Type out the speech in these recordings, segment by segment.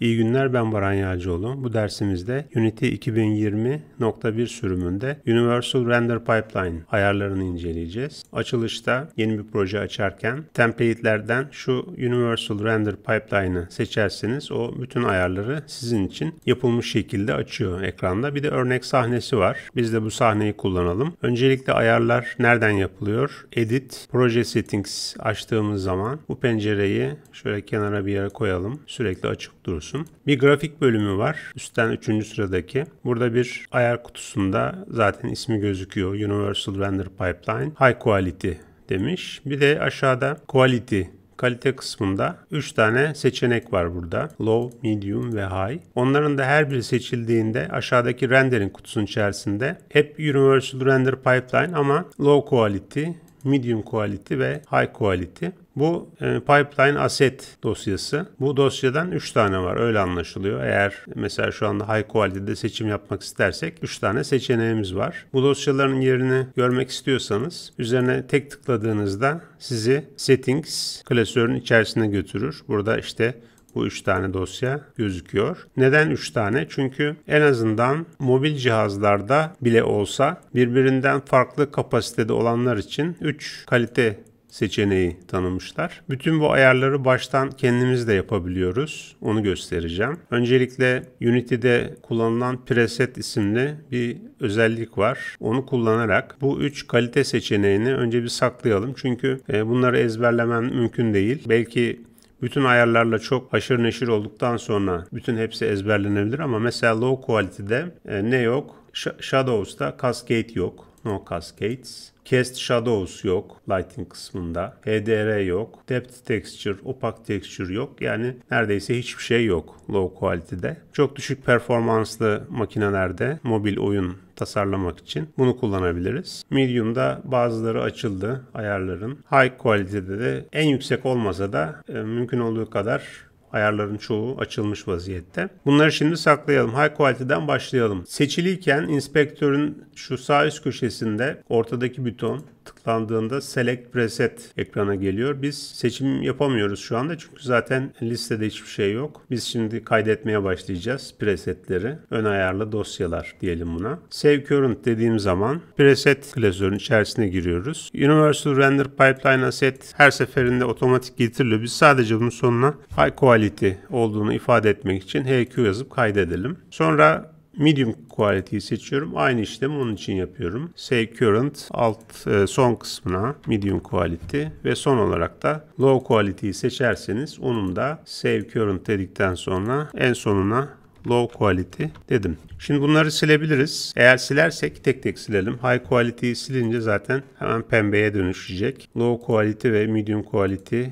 İyi günler ben Baran Yağcıoğlu. Bu dersimizde Unity 2020.1 sürümünde Universal Render Pipeline ayarlarını inceleyeceğiz. Açılışta yeni bir proje açarken template'lerden şu Universal Render Pipeline'ı seçerseniz o bütün ayarları sizin için yapılmış şekilde açıyor ekranda. Bir de örnek sahnesi var. Biz de bu sahneyi kullanalım. Öncelikle ayarlar nereden yapılıyor? Edit, Proje Settings açtığımız zaman bu pencereyi şöyle kenara bir yere koyalım. Sürekli açık dursun görüyorsun. Bir grafik bölümü var. Üstten 3. sıradaki. Burada bir ayar kutusunda zaten ismi gözüküyor. Universal Render Pipeline High Quality demiş. Bir de aşağıda Quality kalite kısmında 3 tane seçenek var burada. Low, Medium ve High. Onların da her biri seçildiğinde aşağıdaki rendering kutusunun içerisinde hep Universal Render Pipeline ama Low Quality, Medium Quality ve High Quality bu e, pipeline asset dosyası. Bu dosyadan 3 tane var öyle anlaşılıyor. Eğer mesela şu anda high quality'de seçim yapmak istersek 3 tane seçeneğimiz var. Bu dosyaların yerini görmek istiyorsanız üzerine tek tıkladığınızda sizi settings klasörün içerisine götürür. Burada işte bu 3 tane dosya gözüküyor. Neden 3 tane? Çünkü en azından mobil cihazlarda bile olsa birbirinden farklı kapasitede olanlar için 3 kalite seçeneği tanımışlar. Bütün bu ayarları baştan kendimiz de yapabiliyoruz. Onu göstereceğim. Öncelikle Unity'de kullanılan preset isimli bir özellik var. Onu kullanarak bu üç kalite seçeneğini önce bir saklayalım. Çünkü e, bunları ezberlemem mümkün değil. Belki bütün ayarlarla çok haşır neşir olduktan sonra bütün hepsi ezberlenebilir ama mesela low quality'de e, ne yok? Shadows'ta cascade yok. No Cascades. Cast Shadows yok Lighting kısmında. HDR yok. Depth Texture, Opaque Texture yok. Yani neredeyse hiçbir şey yok low quality'de. Çok düşük performanslı makinelerde mobil oyun tasarlamak için bunu kullanabiliriz. Medium'da bazıları açıldı ayarların. High quality'de de en yüksek olmasa da e, mümkün olduğu kadar Ayarların çoğu açılmış vaziyette. Bunları şimdi saklayalım. High Quality'den başlayalım. Seçiliyken inspektörün şu sağ üst köşesinde ortadaki buton tıklandığında Select Preset ekrana geliyor. Biz seçim yapamıyoruz şu anda çünkü zaten listede hiçbir şey yok. Biz şimdi kaydetmeye başlayacağız presetleri. Ön ayarlı dosyalar diyelim buna. Save Current dediğim zaman preset klasörün içerisine giriyoruz. Universal Render Pipeline Asset her seferinde otomatik getiriliyor. Biz sadece bunun sonuna High Quality olduğunu ifade etmek için HQ yazıp kaydedelim. Sonra medium quality'yi seçiyorum. Aynı işlemi onun için yapıyorum. Save current alt e, son kısmına medium quality ve son olarak da low quality'yi seçerseniz onun da save current dedikten sonra en sonuna low quality dedim. Şimdi bunları silebiliriz. Eğer silersek tek tek silelim. High quality'yi silince zaten hemen pembeye dönüşecek. Low quality ve medium quality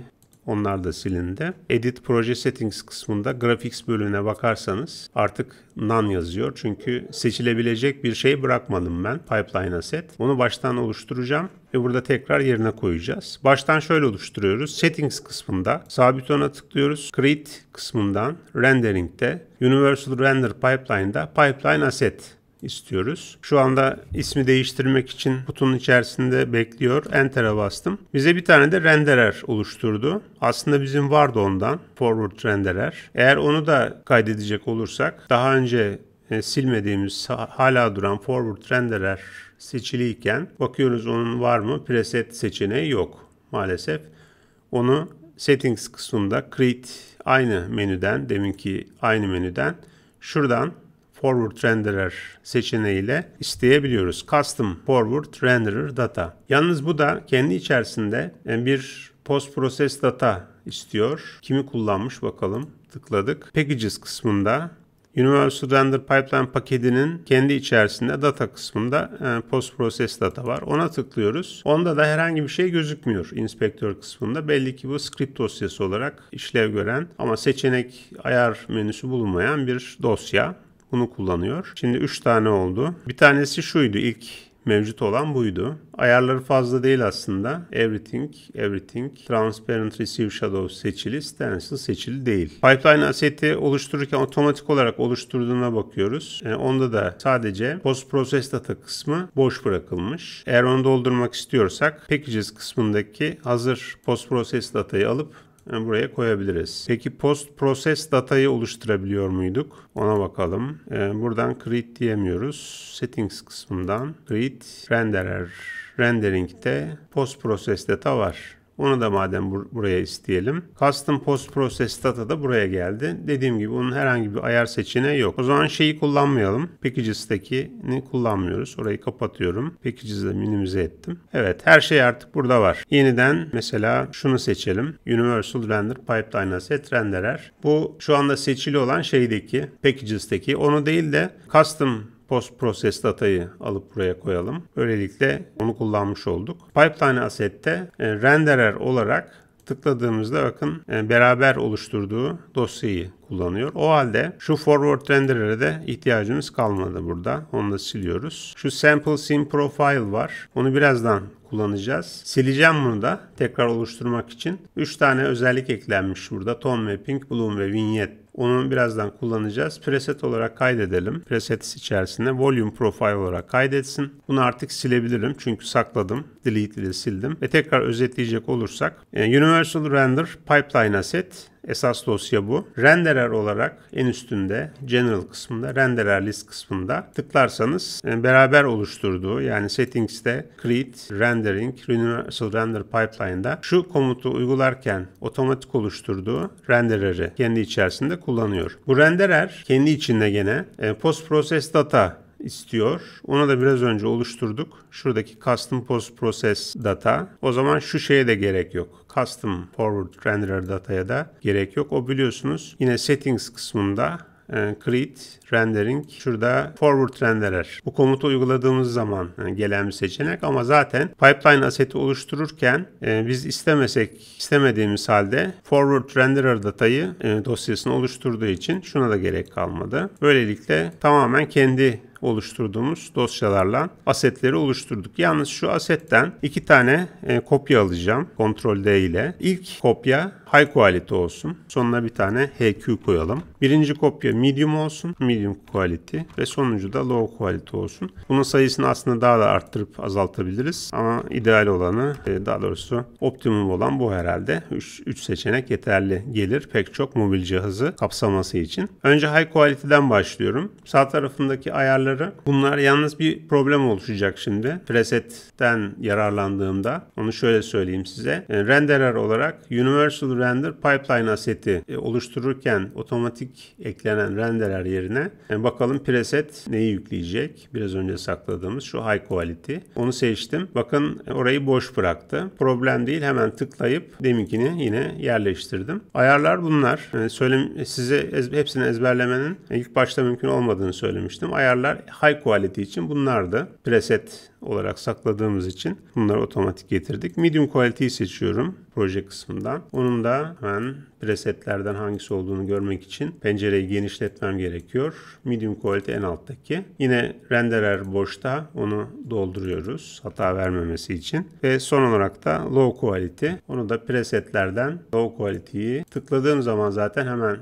onlar da silindi. Edit Proje Settings kısmında Graphics bölümüne bakarsanız artık None yazıyor. Çünkü seçilebilecek bir şey bırakmadım ben Pipeline Asset. Onu baştan oluşturacağım ve burada tekrar yerine koyacağız. Baştan şöyle oluşturuyoruz. Settings kısmında sağ butona tıklıyoruz. Create kısmından Rendering'de Universal Render Pipeline'da Pipeline Asset istiyoruz. Şu anda ismi değiştirmek için kutunun içerisinde bekliyor. Enter'a bastım. Bize bir tane de renderer oluşturdu. Aslında bizim vardı ondan. Forward renderer. Eğer onu da kaydedecek olursak daha önce e, silmediğimiz hala duran forward renderer seçiliyken bakıyoruz onun var mı? Preset seçeneği yok maalesef. Onu settings kısmında create aynı menüden deminki aynı menüden şuradan Forward Renderer seçeneğiyle isteyebiliyoruz. Custom Forward Renderer Data. Yalnız bu da kendi içerisinde e, bir Post Process Data istiyor. Kimi kullanmış bakalım. Tıkladık. Packages kısmında Universal Render Pipeline paketinin kendi içerisinde data kısmında e, post process data var. Ona tıklıyoruz. Onda da herhangi bir şey gözükmüyor inspektör kısmında. Belli ki bu script dosyası olarak işlev gören ama seçenek ayar menüsü bulunmayan bir dosya. Bunu kullanıyor. Şimdi 3 tane oldu. Bir tanesi şuydu ilk mevcut olan buydu. Ayarları fazla değil aslında. Everything, Everything, Transparent Receive Shadow seçili, Stencil seçili değil. Pipeline aseti oluştururken otomatik olarak oluşturduğuna bakıyoruz. Yani e, onda da sadece Post Process Data kısmı boş bırakılmış. Eğer onu doldurmak istiyorsak Packages kısmındaki hazır Post Process Data'yı alıp buraya koyabiliriz. Peki post process datayı oluşturabiliyor muyduk? Ona bakalım. Ee, buradan create diyemiyoruz. Settings kısmından create renderer rendering'de post process data var. Onu da madem bur buraya isteyelim. Custom Post Process Data da buraya geldi. Dediğim gibi onun herhangi bir ayar seçeneği yok. O zaman şeyi kullanmayalım. Packages'tekini kullanmıyoruz. Orayı kapatıyorum. Packages'ı minimize ettim. Evet her şey artık burada var. Yeniden mesela şunu seçelim. Universal Render Pipeline Asset Renderer. Bu şu anda seçili olan şeydeki Packages'teki. Onu değil de Custom post process datayı alıp buraya koyalım. Böylelikle onu kullanmış olduk. Pipeline asette e, renderer olarak tıkladığımızda bakın e, beraber oluşturduğu dosyayı kullanıyor. O halde şu forward renderer'e de ihtiyacımız kalmadı burada. Onu da siliyoruz. Şu sample scene profile var. Onu birazdan kullanacağız. Sileceğim bunu da tekrar oluşturmak için. 3 tane özellik eklenmiş burada. Tone mapping, bloom ve vignette onu birazdan kullanacağız. Preset olarak kaydedelim. Presets içerisinde volume profile olarak kaydetsin. Bunu artık silebilirim çünkü sakladım. Delete ile sildim. Ve tekrar özetleyecek olursak e, Universal Render Pipeline Asset Esas dosya bu. Renderer olarak en üstünde General kısmında Renderer List kısmında tıklarsanız e, beraber oluşturduğu yani Settings'te Create Rendering Universal Render Pipeline'da şu komutu uygularken otomatik oluşturduğu renderer'i kendi içerisinde kullanıyor. Bu renderer kendi içinde gene e, Post Process Data istiyor. Ona da biraz önce oluşturduk. Şuradaki custom post process data. O zaman şu şeye de gerek yok. Custom forward renderer dataya da gerek yok. O biliyorsunuz yine settings kısmında e, create rendering şurada forward renderer. Bu komutu uyguladığımız zaman gelen bir seçenek ama zaten pipeline aseti oluştururken e, biz istemesek istemediğimiz halde forward renderer datayı e, dosyasını oluşturduğu için şuna da gerek kalmadı. Böylelikle tamamen kendi oluşturduğumuz dosyalarla asetleri oluşturduk. Yalnız şu asetten iki tane e, kopya alacağım. Ctrl D ile. İlk kopya high quality olsun. Sonuna bir tane HQ koyalım. Birinci kopya medium olsun. Medium quality ve sonuncu da low quality olsun. Bunun sayısını aslında daha da arttırıp azaltabiliriz. Ama ideal olanı e, daha doğrusu optimum olan bu herhalde. 3 seçenek yeterli gelir pek çok mobil cihazı kapsaması için. Önce high quality'den başlıyorum. Sağ tarafındaki ayarlı ayarları. Bunlar yalnız bir problem oluşacak şimdi. Preset'ten yararlandığımda onu şöyle söyleyeyim size. E, renderer olarak Universal Render Pipeline aseti e, oluştururken otomatik eklenen renderer yerine e, bakalım preset neyi yükleyecek? Biraz önce sakladığımız şu high quality. Onu seçtim. Bakın orayı boş bıraktı. Problem değil. Hemen tıklayıp deminkini yine yerleştirdim. Ayarlar bunlar. Yani söyle size ez, hepsini ezberlemenin ilk başta mümkün olmadığını söylemiştim. Ayarlar var. High quality için bunlar da preset olarak sakladığımız için bunları otomatik getirdik. Medium quality'yi seçiyorum proje kısmından. Onun da hemen presetlerden hangisi olduğunu görmek için pencereyi genişletmem gerekiyor. Medium quality en alttaki. Yine renderer boşta onu dolduruyoruz hata vermemesi için. Ve son olarak da low quality. Onu da presetlerden low quality'yi tıkladığım zaman zaten hemen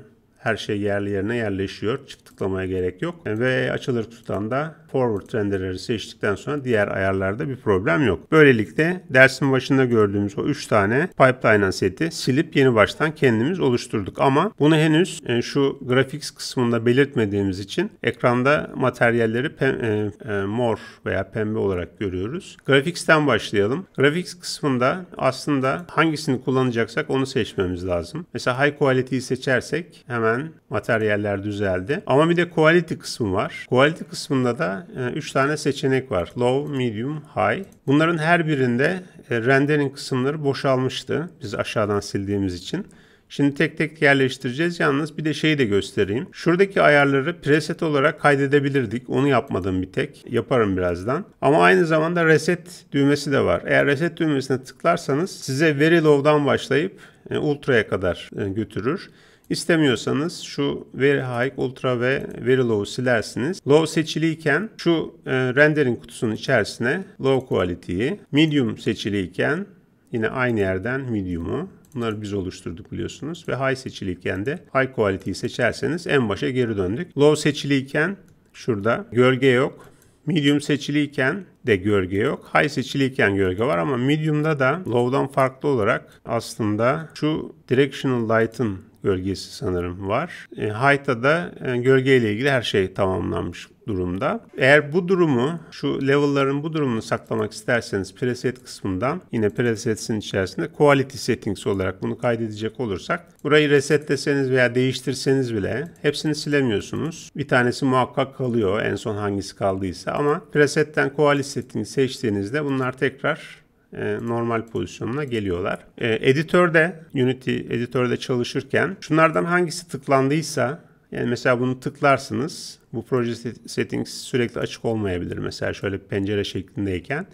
her şey yerli yerine yerleşiyor. Çift tıklamaya gerek yok. Ve açılır kutudan da forward renderleri seçtikten sonra diğer ayarlarda bir problem yok. Böylelikle dersin başında gördüğümüz o 3 tane pipeline seti silip yeni baştan kendimiz oluşturduk. Ama bunu henüz e, şu graphics kısmında belirtmediğimiz için ekranda materyalleri pem, e, e, mor veya pembe olarak görüyoruz. Graphics'ten başlayalım. Graphics kısmında aslında hangisini kullanacaksak onu seçmemiz lazım. Mesela high quality'yi seçersek hemen materyaller düzeldi. Ama bir de quality kısmı var. Quality kısmında da burada e, 3 tane seçenek var. Low, medium, high. Bunların her birinde e, rendering kısımları boşalmıştı. Biz aşağıdan sildiğimiz için. Şimdi tek tek yerleştireceğiz. Yalnız bir de şeyi de göstereyim. Şuradaki ayarları preset olarak kaydedebilirdik. Onu yapmadım bir tek. Yaparım birazdan. Ama aynı zamanda reset düğmesi de var. Eğer reset düğmesine tıklarsanız size very low'dan başlayıp e, ultra'ya kadar götürür. İstemiyorsanız şu Very High, Ultra ve Very Low silersiniz. Low seçiliyken şu e, rendering kutusunun içerisine Low Quality'yi, Medium seçiliyken yine aynı yerden Medium'u, Bunları biz oluşturduk biliyorsunuz. Ve High seçiliyken de High Quality'yi seçerseniz en başa geri döndük. Low seçiliyken şurada gölge yok. Medium seçiliyken de gölge yok. High seçiliyken gölge var ama medium'da da low'dan farklı olarak aslında şu directional light'ın gölgesi sanırım var. E, Hayta'da e, gölgeyle ilgili her şey tamamlanmış durumda. Eğer bu durumu, şu level'ların bu durumunu saklamak isterseniz preset kısmından yine presets'in içerisinde quality settings olarak bunu kaydedecek olursak burayı resetleseniz veya değiştirseniz bile hepsini silemiyorsunuz. Bir tanesi muhakkak kalıyor en son hangisi kaldıysa ama preset'ten quality settings seçtiğinizde bunlar tekrar e, normal pozisyonuna geliyorlar. E, editörde, Unity editörde çalışırken şunlardan hangisi tıklandıysa yani mesela bunu tıklarsınız. Bu proje settings sürekli açık olmayabilir mesela şöyle pencere şeklindeyken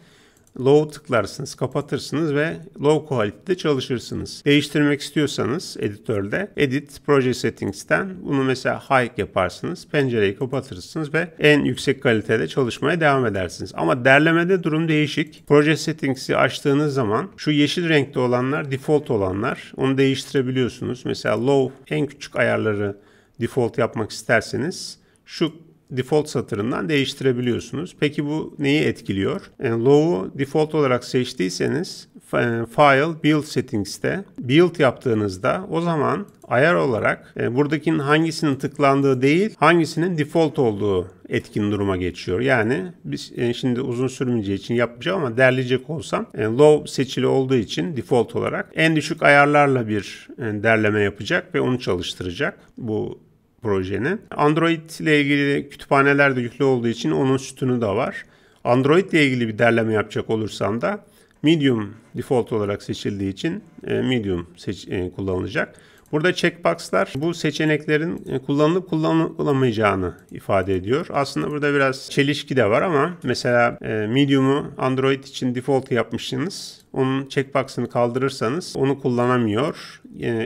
low tıklarsınız, kapatırsınız ve low quality'de çalışırsınız. Değiştirmek istiyorsanız editörde edit proje settings'ten bunu mesela high yaparsınız. Pencereyi kapatırsınız ve en yüksek kalitede çalışmaya devam edersiniz. Ama derlemede durum değişik. Proje settings'i açtığınız zaman şu yeşil renkte olanlar default olanlar. Onu değiştirebiliyorsunuz. Mesela low en küçük ayarları default yapmak isterseniz şu default satırından değiştirebiliyorsunuz. Peki bu neyi etkiliyor? E, low'u default olarak seçtiyseniz e, file build settings'te build yaptığınızda o zaman ayar olarak e, buradakinin hangisinin tıklandığı değil hangisinin default olduğu etkin duruma geçiyor. Yani biz e, şimdi uzun sürmeyeceği için yapmayacağım ama derleyecek olsam e, low seçili olduğu için default olarak en düşük ayarlarla bir e, derleme yapacak ve onu çalıştıracak bu projenin. Android ile ilgili kütüphaneler de yüklü olduğu için onun sütunu da var. Android ile ilgili bir derleme yapacak olursam da Medium default olarak seçildiği için e, Medium seç, e, kullanılacak. Burada checkboxlar bu seçeneklerin e, kullanılıp kullanılamayacağını ifade ediyor. Aslında burada biraz çelişki de var ama mesela Medium'u Android için default yapmışsınız. Onun checkbox'ını kaldırırsanız onu kullanamıyor.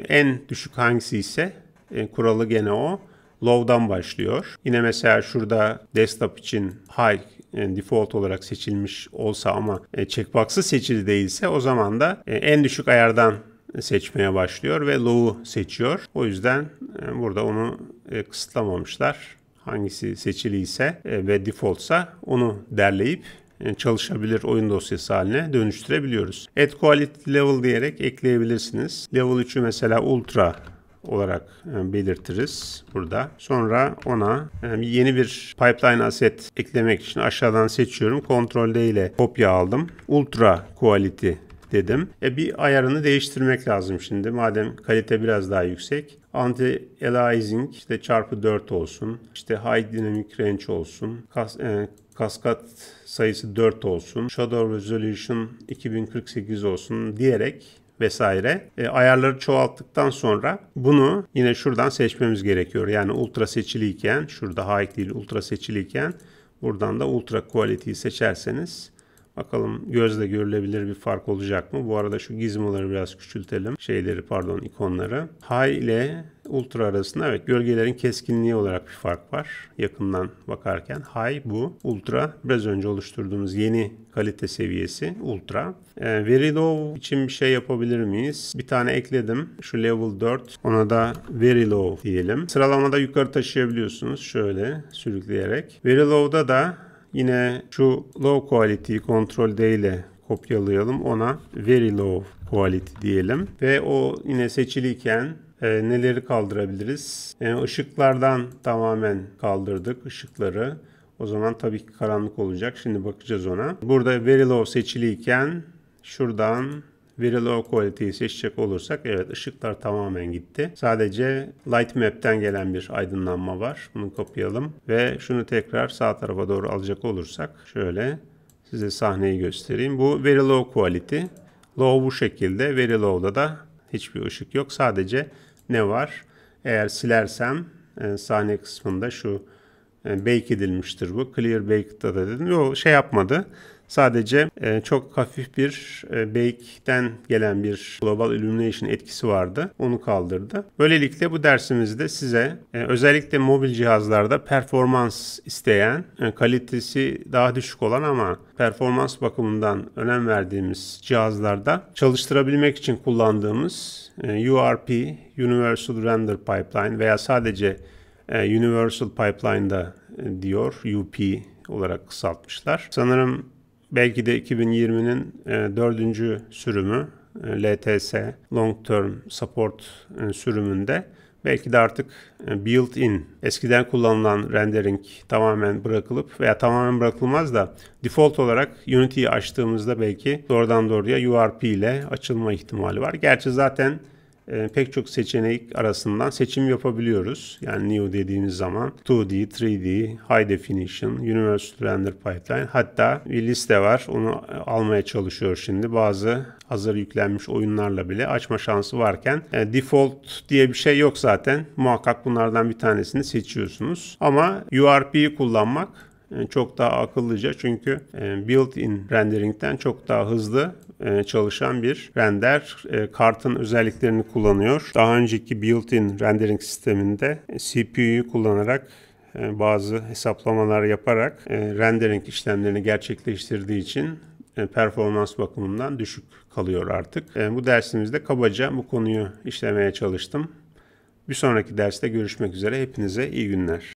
En düşük hangisi ise e, kuralı gene o. Low'dan başlıyor. Yine mesela şurada desktop için high e, default olarak seçilmiş olsa ama e, checkbox'ı seçili değilse o zaman da en düşük ayardan seçmeye başlıyor ve low'u seçiyor. O yüzden burada onu kısıtlamamışlar. Hangisi seçiliyse ve defaultsa onu derleyip çalışabilir oyun dosyası haline dönüştürebiliyoruz. Add Quality Level diyerek ekleyebilirsiniz. Level 3'ü mesela Ultra olarak e, belirtiriz burada. Sonra ona e, yeni bir pipeline asset eklemek için aşağıdan seçiyorum. Ctrl D ile kopya aldım. Ultra Quality dedim. E bir ayarını değiştirmek lazım şimdi. Madem kalite biraz daha yüksek. Anti-aliasing işte çarpı 4 olsun. İşte high dynamic range olsun. Kas, e, kaskat sayısı 4 olsun. Shadow resolution 2048 olsun diyerek vesaire e, ayarları çoğalttıktan sonra bunu yine şuradan seçmemiz gerekiyor. Yani ultra seçiliyken şurada high değil ultra seçiliyken buradan da ultra quality'yi seçerseniz Bakalım gözle görülebilir bir fark olacak mı? Bu arada şu gizmoları biraz küçültelim. Şeyleri pardon ikonları. High ile ultra arasında evet gölgelerin keskinliği olarak bir fark var. Yakından bakarken high bu. Ultra biraz önce oluşturduğumuz yeni kalite seviyesi ultra. E, ee, very low için bir şey yapabilir miyiz? Bir tane ekledim. Şu level 4 ona da very low diyelim. Sıralamada yukarı taşıyabiliyorsunuz şöyle sürükleyerek. Very low'da da Yine şu low quality Ctrl D ile kopyalayalım. Ona very low quality diyelim. Ve o yine seçiliyken e, neleri kaldırabiliriz? Yani e, ışıklardan tamamen kaldırdık ışıkları. O zaman tabii ki karanlık olacak. Şimdi bakacağız ona. Burada very low seçiliyken şuradan Veri Low Quality'yi seçecek olursak evet ışıklar tamamen gitti. Sadece Light Map'ten gelen bir aydınlanma var. Bunu kopyalım ve şunu tekrar sağ tarafa doğru alacak olursak şöyle size sahneyi göstereyim. Bu Very Low Quality. Low bu şekilde. Very Low'da da hiçbir ışık yok. Sadece ne var? Eğer silersem e, sahne kısmında şu e, bake edilmiştir bu. Clear bake'da da dedim. Yok şey yapmadı. Sadece e, çok hafif bir e, Bake'den gelen bir Global Illumination etkisi vardı. Onu kaldırdı. Böylelikle bu dersimizde size e, özellikle mobil cihazlarda performans isteyen, e, kalitesi daha düşük olan ama performans bakımından önem verdiğimiz cihazlarda çalıştırabilmek için kullandığımız e, URP, Universal Render Pipeline veya sadece e, Universal Pipeline'da e, diyor UP olarak kısaltmışlar. Sanırım belki de 2020'nin e, dördüncü sürümü e, LTS Long Term Support e, sürümünde belki de artık built-in eskiden kullanılan rendering tamamen bırakılıp veya tamamen bırakılmaz da default olarak Unity'yi açtığımızda belki doğrudan doğruya URP ile açılma ihtimali var. Gerçi zaten e, pek çok seçenek arasından seçim yapabiliyoruz. Yani new dediğimiz zaman 2D, 3D, high definition, universal render pipeline hatta bir liste var. Onu e, almaya çalışıyor şimdi. Bazı hazır yüklenmiş oyunlarla bile açma şansı varken e, default diye bir şey yok zaten. Muhakkak bunlardan bir tanesini seçiyorsunuz. Ama URP'yi kullanmak e, çok daha akıllıca çünkü e, built-in rendering'den çok daha hızlı e, çalışan bir render kartın özelliklerini kullanıyor. Daha önceki built-in rendering sisteminde CPU'yu kullanarak bazı hesaplamalar yaparak rendering işlemlerini gerçekleştirdiği için performans bakımından düşük kalıyor artık. Bu dersimizde kabaca bu konuyu işlemeye çalıştım. Bir sonraki derste görüşmek üzere. Hepinize iyi günler.